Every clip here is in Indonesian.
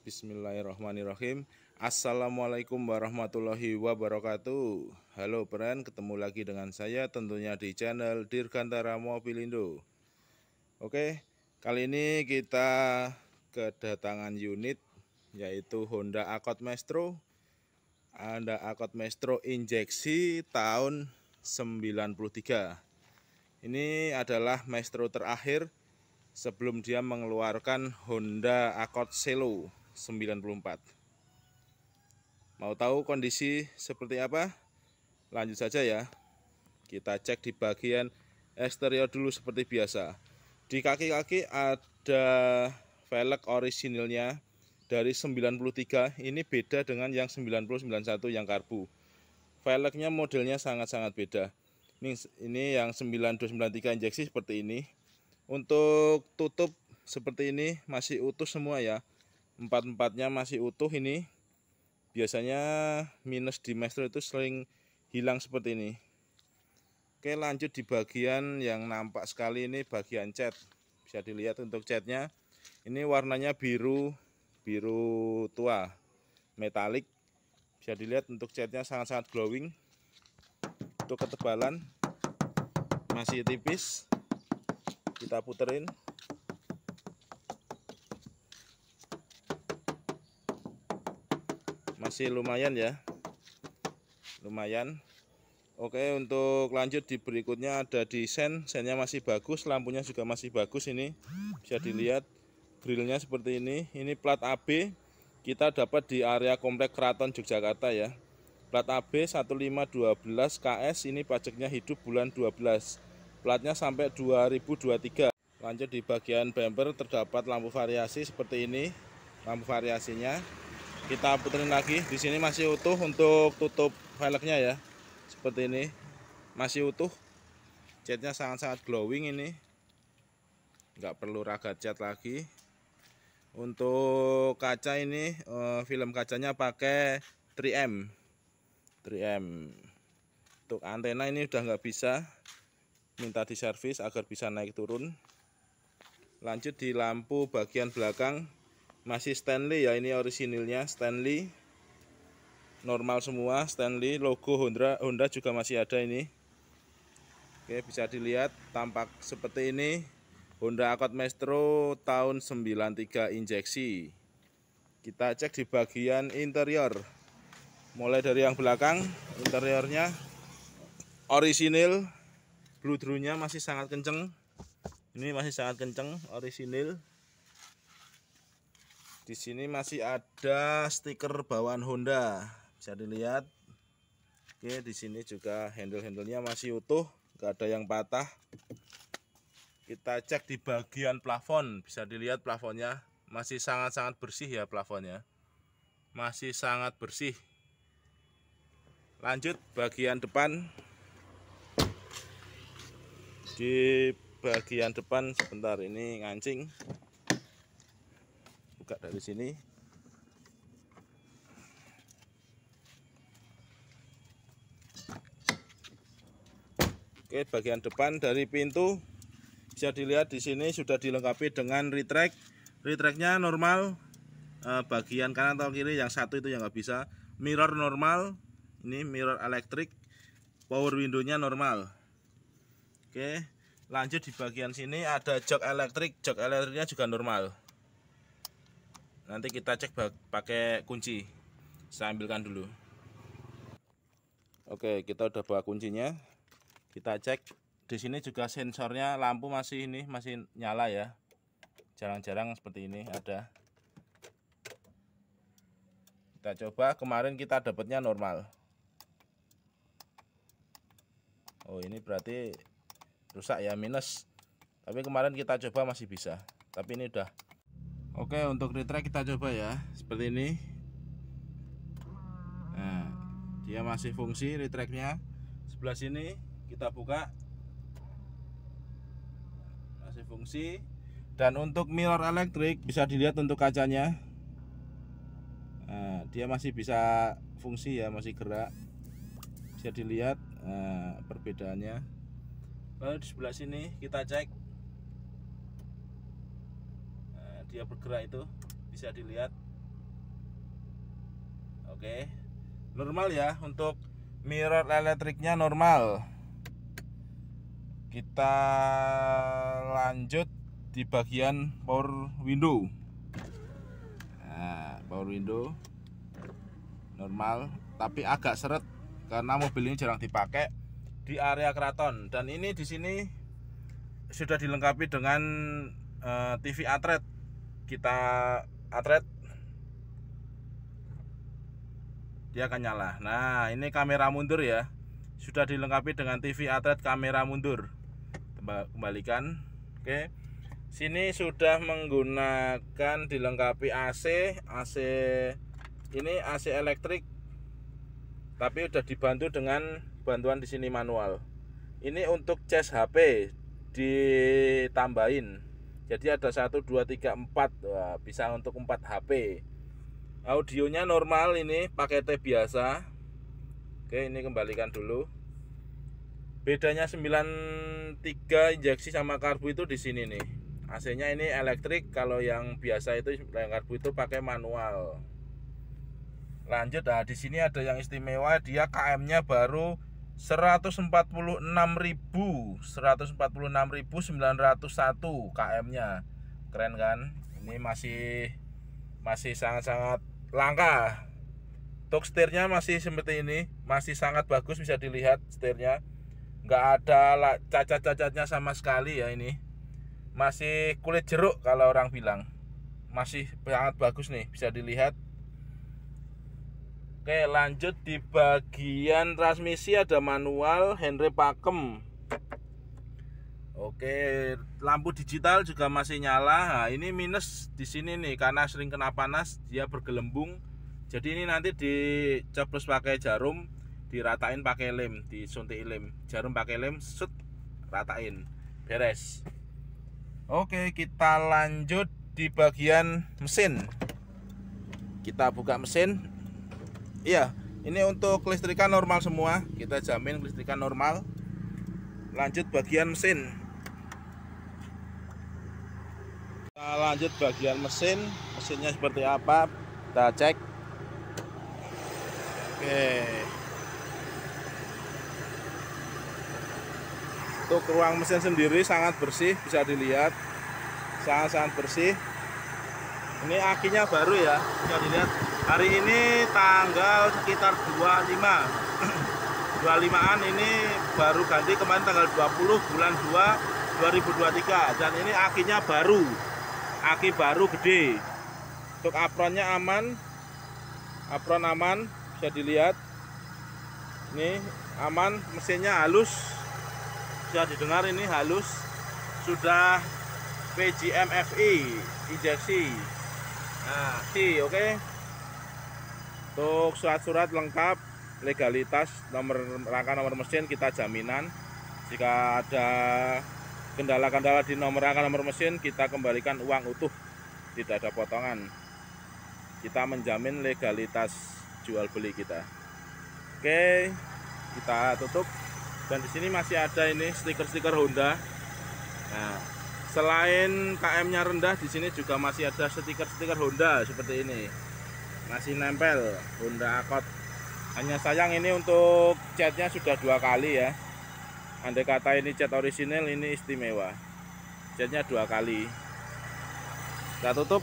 Bismillahirrahmanirrahim Assalamualaikum warahmatullahi wabarakatuh Halo Bran, ketemu lagi dengan saya tentunya di channel Dirgantara Mobilindo Oke, kali ini kita kedatangan unit yaitu Honda Accord Maestro Honda Accord Maestro injeksi tahun 93 Ini adalah Maestro terakhir sebelum dia mengeluarkan Honda Accord Celo 94. Mau tahu kondisi seperti apa? Lanjut saja ya. Kita cek di bagian eksterior dulu seperti biasa. Di kaki-kaki ada velg orisinilnya dari 93. Ini beda dengan yang 991 yang karbu. Velgnya modelnya sangat-sangat beda. Ini, ini yang 9293 injeksi seperti ini. Untuk tutup seperti ini masih utuh semua ya empat-empatnya masih utuh ini biasanya minus di master itu sering hilang seperti ini oke lanjut di bagian yang nampak sekali ini bagian cat bisa dilihat untuk catnya ini warnanya biru biru tua metalik bisa dilihat untuk catnya sangat-sangat glowing untuk ketebalan masih tipis kita puterin masih lumayan ya lumayan oke untuk lanjut di berikutnya ada di sen sennya masih bagus lampunya juga masih bagus ini bisa dilihat grillnya seperti ini ini plat AB kita dapat di area komplek keraton Yogyakarta ya plat AB 1512 KS ini pajaknya hidup bulan 12 platnya sampai 2023 lanjut di bagian bumper terdapat lampu variasi seperti ini lampu variasinya kita puterin lagi di sini masih utuh untuk tutup velgnya ya seperti ini masih utuh catnya sangat-sangat glowing ini nggak perlu ragat cat lagi untuk kaca ini eh, film kacanya pakai 3M 3M untuk antena ini udah nggak bisa minta diservis agar bisa naik turun lanjut di lampu bagian belakang masih Stanley ya ini orisinilnya Stanley normal semua Stanley logo Honda Honda juga masih ada ini Oke bisa dilihat tampak seperti ini Honda Accord Maestro tahun 93 injeksi kita cek di bagian interior mulai dari yang belakang interiornya orisinil bludrunya masih sangat kenceng ini masih sangat kenceng orisinil di sini masih ada stiker bawaan Honda. Bisa dilihat. Oke, di sini juga handle-handlenya masih utuh, gak ada yang patah. Kita cek di bagian plafon, bisa dilihat plafonnya masih sangat-sangat bersih ya plafonnya. Masih sangat bersih. Lanjut bagian depan. Di bagian depan sebentar ini ngancing buka dari sini Oke, bagian depan dari pintu bisa dilihat di sini sudah dilengkapi dengan retract. Retractnya normal, eh, bagian kanan atau kiri yang satu itu yang nggak bisa. Mirror normal, ini mirror elektrik. Power window-nya normal. Oke, lanjut di bagian sini ada jok elektrik. Jok elektriknya juga normal nanti kita cek pakai kunci saya ambilkan dulu oke kita udah bawa kuncinya kita cek di sini juga sensornya lampu masih ini masih nyala ya jarang-jarang seperti ini ada kita coba kemarin kita dapatnya normal Oh ini berarti rusak ya minus tapi kemarin kita coba masih bisa tapi ini udah Oke untuk retract kita coba ya Seperti ini Nah dia masih fungsi retractnya Sebelah sini kita buka Masih fungsi Dan untuk mirror elektrik bisa dilihat untuk kacanya nah, Dia masih bisa fungsi ya masih gerak Bisa dilihat nah, perbedaannya Lalu di sebelah sini kita cek dia bergerak itu bisa dilihat oke normal ya untuk mirror elektriknya normal kita lanjut di bagian power window nah, power window normal tapi agak seret karena mobil ini jarang dipakai di area keraton dan ini di sini sudah dilengkapi dengan eh, TV atret kita atret dia akan nyala nah ini kamera mundur ya sudah dilengkapi dengan TV atret kamera mundur kembalikan oke sini sudah menggunakan dilengkapi AC AC ini AC elektrik tapi sudah dibantu dengan bantuan di sini manual ini untuk cas HP ditambahin jadi ada 1, 2, 3, 4 Wah, bisa untuk 4 HP audionya normal ini pakai T biasa oke ini kembalikan dulu bedanya 93 injeksi sama karbu itu di sini nih AC nya ini elektrik kalau yang biasa itu yang karbu itu pakai manual lanjut nah di sini ada yang istimewa dia KM nya baru 146.000 146.901 KM-nya. Keren kan? Ini masih masih sangat-sangat langka. Untuk setirnya masih seperti ini, masih sangat bagus bisa dilihat setirnya. Nggak ada cacat-cacatnya sama sekali ya ini. Masih kulit jeruk kalau orang bilang. Masih sangat bagus nih, bisa dilihat Oke lanjut di bagian transmisi ada manual Henry Pakem Oke lampu digital juga masih nyala nah, Ini minus di sini nih karena sering kena panas dia bergelembung Jadi ini nanti dicoblos pakai jarum Diratain pakai lem, disuntik lem Jarum pakai lem, set, ratain Beres Oke kita lanjut di bagian mesin Kita buka mesin iya ini untuk kelistrikan normal semua kita jamin kelistrikan normal lanjut bagian mesin kita lanjut bagian mesin mesinnya seperti apa kita cek oke untuk ruang mesin sendiri sangat bersih bisa dilihat sangat-sangat bersih ini akinya baru ya bisa dilihat hari ini tanggal sekitar 25 25an ini baru ganti kemarin tanggal 20 bulan 2 2023 dan ini akinya baru aki baru gede untuk apronnya aman apron aman bisa dilihat ini aman mesinnya halus bisa didengar ini halus sudah PGMFI injeksi nah oke okay? untuk surat-surat lengkap legalitas nomor rangka nomor mesin kita jaminan jika ada kendala-kendala di nomor rangka nomor mesin kita kembalikan uang utuh tidak ada potongan kita menjamin legalitas jual beli kita oke kita tutup dan di sini masih ada ini stiker-stiker Honda nah selain KM-nya rendah di sini juga masih ada stiker-stiker Honda seperti ini masih nempel Honda Accord hanya sayang ini untuk catnya sudah dua kali ya andai kata ini cat orisinil ini istimewa catnya dua kali kita tutup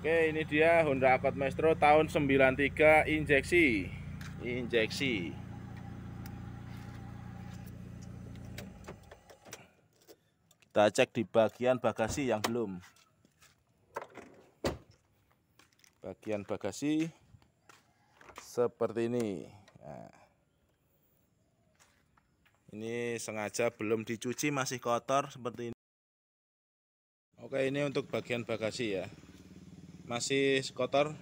oke ini dia Honda Accord Maestro tahun 93 injeksi injeksi Kita cek di bagian bagasi yang belum. Bagian bagasi seperti ini. Nah. Ini sengaja belum dicuci masih kotor seperti ini. Oke, ini untuk bagian bagasi ya. Masih kotor.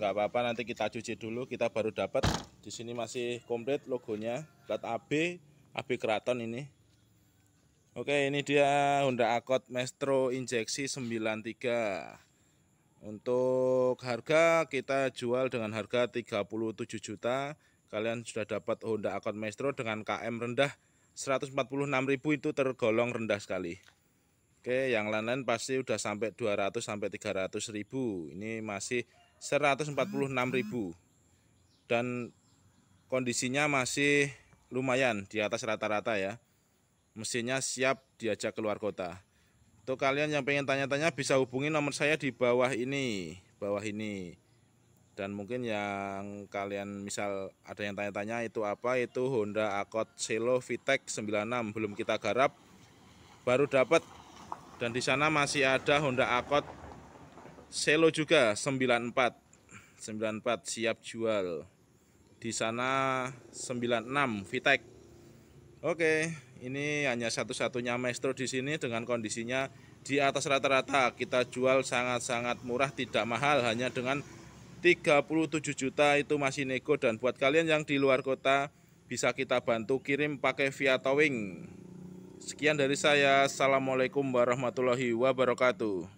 nggak apa-apa nanti kita cuci dulu, kita baru dapat. Di sini masih komplit logonya, plat AB, AB Keraton ini. Oke ini dia Honda Accord Maestro injeksi 93 Untuk harga kita jual dengan harga 37 juta Kalian sudah dapat Honda Accord Maestro dengan KM rendah 146.000 itu tergolong rendah sekali Oke yang lain-lain pasti sudah sampai 200 sampai 300 ribu Ini masih 146.000 Dan kondisinya masih lumayan di atas rata-rata ya mesinnya siap diajak keluar kota untuk kalian yang pengen tanya-tanya bisa hubungi nomor saya di bawah ini bawah ini dan mungkin yang kalian misal ada yang tanya-tanya itu apa itu Honda Accord Celo Vitek 96 belum kita garap baru dapat dan di sana masih ada Honda Accord Celo juga 94 94 siap jual di sana 96 Vitek oke okay. Ini hanya satu-satunya maestro di sini dengan kondisinya di atas rata-rata. Kita jual sangat-sangat murah, tidak mahal, hanya dengan 37 juta itu masih nego dan buat kalian yang di luar kota bisa kita bantu kirim pakai via towing. Sekian dari saya. Assalamualaikum warahmatullahi wabarakatuh.